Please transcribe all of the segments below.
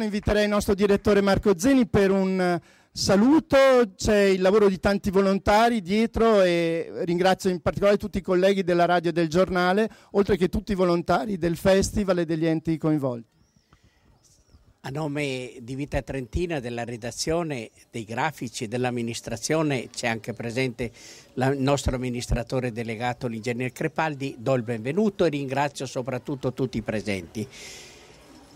ascoltano, inviterei il nostro direttore Marco Zeni per un eh, saluto, c'è il lavoro di tanti volontari dietro e ringrazio in particolare tutti i colleghi della radio e del giornale, oltre che tutti i volontari del festival e degli enti coinvolti. A nome di Vita Trentina, della redazione, dei grafici, dell'amministrazione, c'è anche presente il nostro amministratore delegato, l'ingegner Crepaldi, do il benvenuto e ringrazio soprattutto tutti i presenti.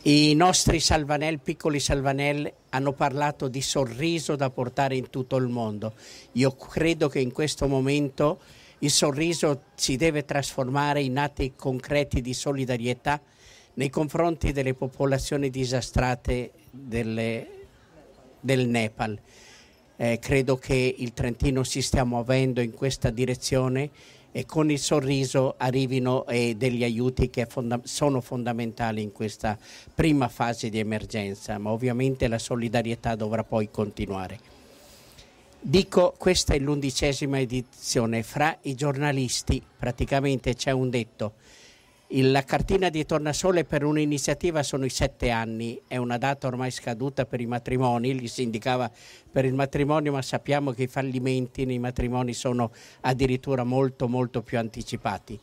I nostri Salvanel, piccoli Salvanel, hanno parlato di sorriso da portare in tutto il mondo. Io credo che in questo momento il sorriso si deve trasformare in atti concreti di solidarietà nei confronti delle popolazioni disastrate delle, del Nepal. Eh, credo che il Trentino si stia muovendo in questa direzione e con il sorriso arrivino eh, degli aiuti che sono fondamentali in questa prima fase di emergenza, ma ovviamente la solidarietà dovrà poi continuare. Dico, questa è l'undicesima edizione, fra i giornalisti praticamente c'è un detto, la cartina di tornasole per un'iniziativa sono i sette anni, è una data ormai scaduta per i matrimoni, gli si indicava per il matrimonio ma sappiamo che i fallimenti nei matrimoni sono addirittura molto molto più anticipati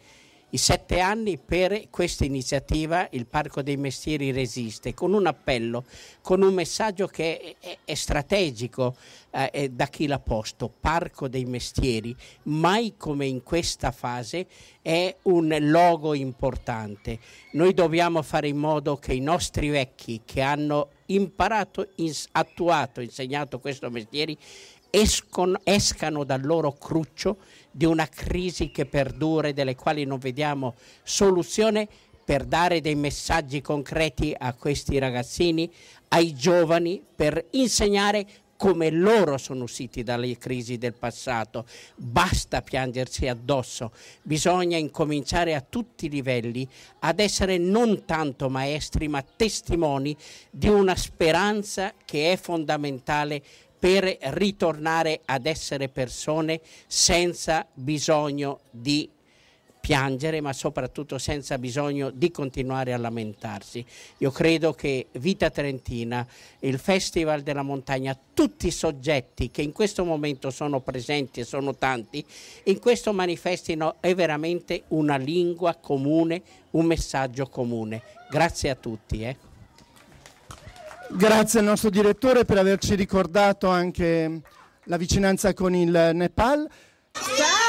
i sette anni per questa iniziativa il Parco dei Mestieri resiste, con un appello, con un messaggio che è, è strategico eh, è eh, da chi l'ha posto, Parco dei Mestieri, mai come in questa fase è un logo importante. Noi dobbiamo fare in modo che i nostri vecchi che hanno imparato, ins- attuato, insegnato questo mestiere escono, escano dal loro cruccio di una crisi che perdura e delle quali non vediamo soluzione per dare dei messaggi concreti a questi ragazzini, ai giovani, per insegnare come loro sono usciti dalle crisi del passato. Basta piangersi addosso, bisogna incominciare a tutti i livelli ad essere non tanto maestri ma testimoni di una speranza che è fondamentale per ritornare ad essere persone senza bisogno di piangere, ma soprattutto senza bisogno di continuare a lamentarsi. Io credo che Vita Trentina, il Festival della Montagna, tutti i soggetti che in questo momento sono presenti e sono tanti, in questo manifestino è veramente una lingua comune, un messaggio comune. Grazie a tutti. Eh. Grazie al nostro direttore per averci ricordato anche la vicinanza con il Nepal. Ciao!